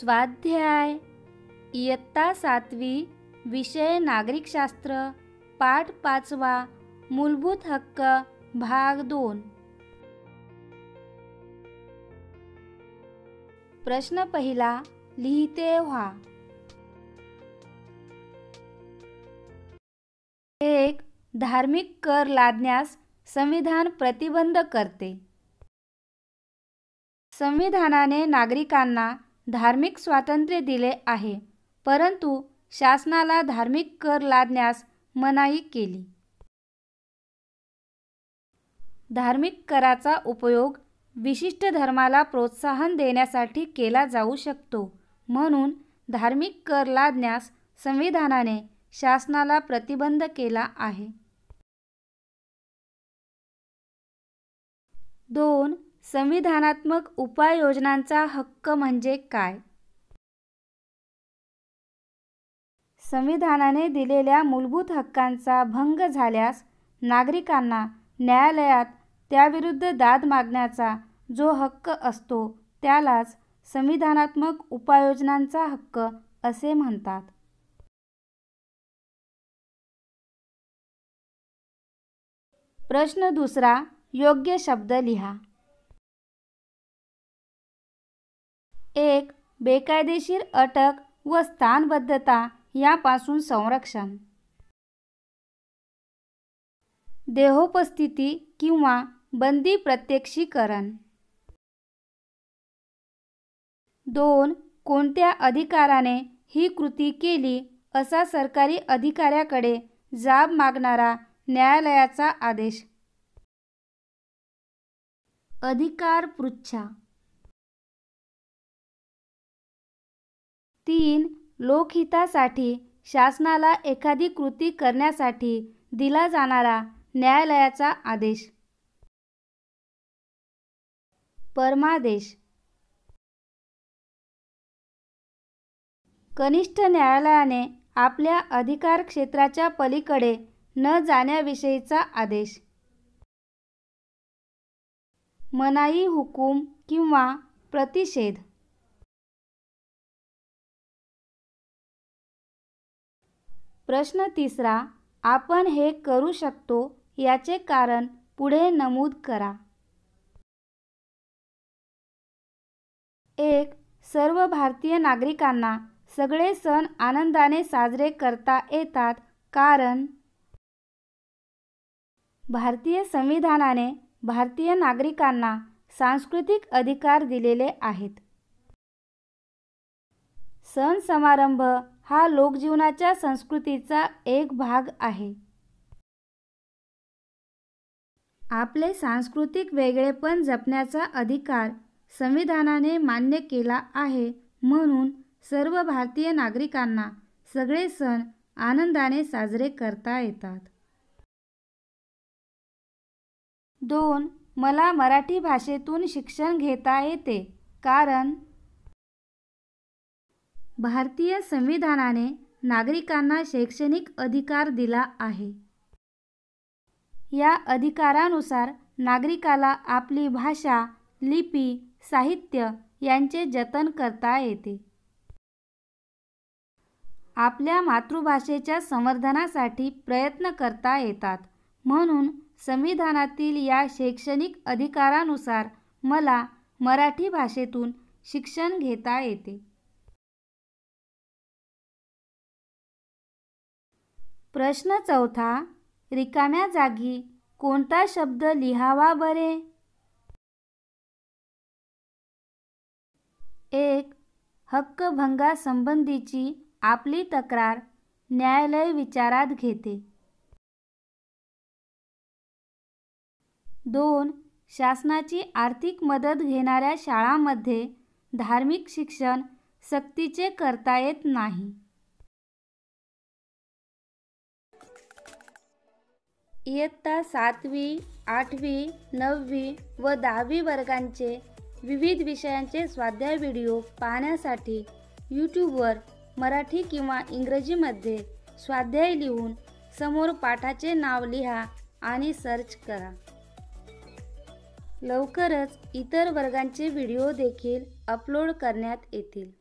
स्वाध्याय इयत्ता सातवी विषय नागरिकशास्त्र पाठ पाचवा मूलभूत हक्क भाग दोन प्रश्न पहिला लिहिते व्हा एक धार्मिक कर लादण्यास संविधान प्रतिबंध करते संविधानाने नागरिकांना धार्मिक स्वातंत्र्य दिले आहे परंतु शासनाला धार्मिक कर लादण्यास मनाई केली धार्मिक कराचा उपयोग विशिष्ट धर्माला प्रोत्साहन देण्यासाठी केला जाऊ शकतो म्हणून धार्मिक कर लादण्यास संविधानाने शासनाला प्रतिबंध केला आहे दोन संविधानात्मक उपाययोजनांचा हक्क म्हणजे काय संविधानाने दिलेल्या मूलभूत हक्कांचा भंग झाल्यास नागरिकांना न्यायालयात त्याविरुद्ध दाद मागण्याचा जो हक्क असतो त्यालाच संविधानात्मक उपाययोजनांचा हक्क असे म्हणतात प्रश्न दुसरा योग्य शब्द लिहा एक बेकायदेशीर अटक व स्थानबद्धता यापासून संरक्षण देहोपस्थिती किंवा बंदी प्रत्यक्षीकरण दोन कोणत्या अधिकाराने ही कृती केली असा सरकारी अधिकाऱ्याकडे जाब मागणारा न्यायालयाचा आदेश अधिकार पृच्छा तीन लोकहितासाठी शासनाला एखादी कृती करण्यासाठी दिला जाणारा न्यायालयाचा आदेश परमादेश कनिष्ठ न्यायालयाने आपल्या अधिकार क्षेत्राच्या पलीकडे न जाण्याविषयीचा आदेश मनाई हुकूम किंवा प्रतिषेध प्रश्न तिसरा आपण हे करू शकतो याचे कारण पुढे नमूद करा एक सर्व भारतीय नागरिकांना सगळे सण आनंदाने साजरे करता येतात कारण भारतीय संविधानाने भारतीय नागरिकांना सांस्कृतिक अधिकार दिलेले आहेत सण समारंभ हा लोकजीवनाच्या संस्कृतीचा एक भाग आहे आपले सांस्कृतिक वेगळेपण जपण्याचा अधिकार संविधानाने मान्य केला आहे म्हणून सर्व भारतीय नागरिकांना सगळे सण आनंदाने साजरे करता येतात दोन मला मराठी भाषेतून शिक्षण घेता येते कारण भारतीय संविधानाने नागरिकांना शैक्षणिक अधिकार दिला आहे या अधिकारानुसार नागरिकाला आपली भाषा लिपी साहित्य यांचे जतन करता येते आपल्या मातृभाषेच्या संवर्धनासाठी प्रयत्न करता येतात म्हणून संविधानातील या शैक्षणिक अधिकारानुसार मला मराठी भाषेतून शिक्षण घेता येते प्रश्न चौथा रिकाम्या जागी कोणता शब्द लिहावा बरे एक हक्कभंगासंबंधीची आपली तक्रार न्यायालय विचारात घेते दोन शासनाची आर्थिक मदत घेणाऱ्या शाळांमध्ये धार्मिक शिक्षण सक्तीचे करता येत नाही इयत्ता सातवी आठवी नववी व दहावी वर्गांचे विविध विषयांचे स्वाध्याय व्हिडिओ पाहण्यासाठी यूट्यूबवर मराठी किंवा इंग्रजीमध्ये स्वाध्याय लिहून समोर पाठाचे नाव लिहा आणि सर्च करा लवकरच इतर वर्गांचे व्हिडिओ देखील अपलोड करण्यात येतील